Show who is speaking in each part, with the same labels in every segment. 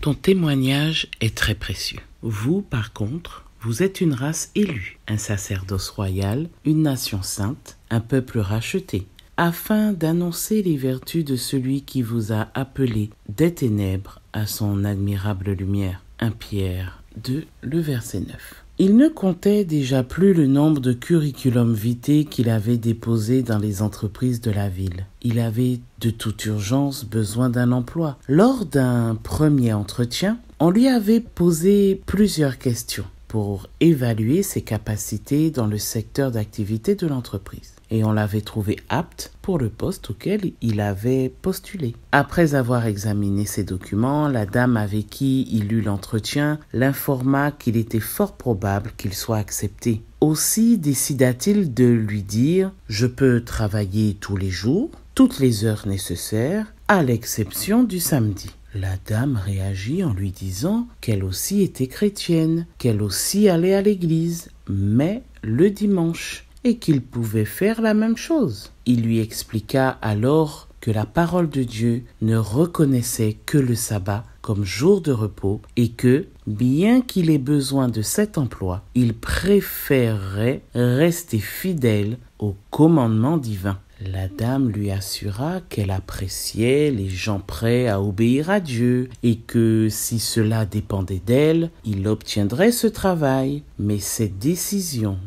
Speaker 1: Ton témoignage est très précieux. Vous, par contre, vous êtes une race élue, un sacerdoce royal, une nation sainte, un peuple racheté, afin d'annoncer les vertus de celui qui vous a appelé des ténèbres à son admirable lumière. 1 Pierre 2, le verset 9. Il ne comptait déjà plus le nombre de curriculum vitae qu'il avait déposé dans les entreprises de la ville. Il avait de toute urgence besoin d'un emploi. Lors d'un premier entretien, on lui avait posé plusieurs questions pour évaluer ses capacités dans le secteur d'activité de l'entreprise. Et on l'avait trouvé apte pour le poste auquel il avait postulé. Après avoir examiné ses documents, la dame avec qui il eut l'entretien l'informa qu'il était fort probable qu'il soit accepté. Aussi décida-t-il de lui dire Je peux travailler tous les jours, toutes les heures nécessaires, à l'exception du samedi. La dame réagit en lui disant qu'elle aussi était chrétienne, qu'elle aussi allait à l'église, mais le dimanche, et qu'il pouvait faire la même chose. Il lui expliqua alors que la parole de Dieu ne reconnaissait que le sabbat comme jour de repos et que, bien qu'il ait besoin de cet emploi, il préférerait rester fidèle au commandement divin. La dame lui assura qu'elle appréciait les gens prêts à obéir à Dieu et que si cela dépendait d'elle, il obtiendrait ce travail. Mais cette décision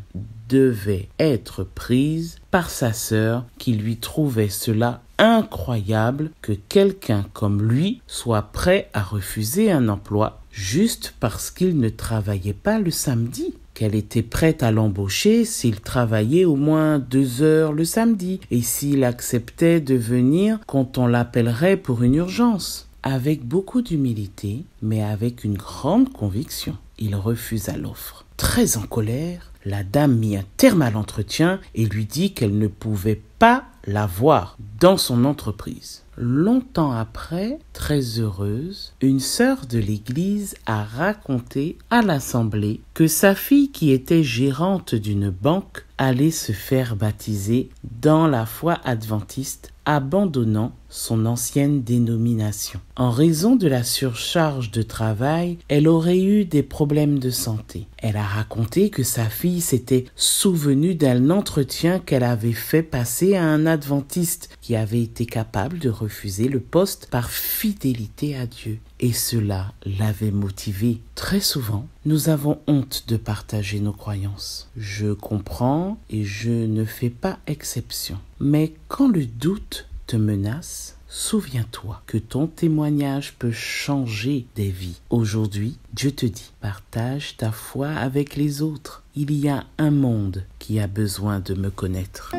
Speaker 1: devait être prise par sa sœur qui lui trouvait cela incroyable que quelqu'un comme lui soit prêt à refuser un emploi juste parce qu'il ne travaillait pas le samedi qu'elle était prête à l'embaucher s'il travaillait au moins deux heures le samedi et s'il acceptait de venir quand on l'appellerait pour une urgence. Avec beaucoup d'humilité, mais avec une grande conviction, il refusa l'offre. Très en colère, la dame mit un terme à l'entretien et lui dit qu'elle ne pouvait pas la voir dans son entreprise. Longtemps après, très heureuse, une sœur de l'église a raconté à l'assemblée que sa fille qui était gérante d'une banque allait se faire baptiser dans la foi adventiste, abandonnant son ancienne dénomination. En raison de la surcharge de travail, elle aurait eu des problèmes de santé. Elle a raconté que sa fille s'était souvenue d'un entretien qu'elle avait fait passer à un adventiste qui avait été capable de refuser le poste par fidélité à Dieu. Et cela l'avait motivé. Très souvent, nous avons honte de partager nos croyances. Je comprends et je ne fais pas exception. Mais quand le doute te menace, Souviens-toi que ton témoignage peut changer des vies. Aujourd'hui, Dieu te dit, partage ta foi avec les autres. Il y a un monde qui a besoin de me connaître.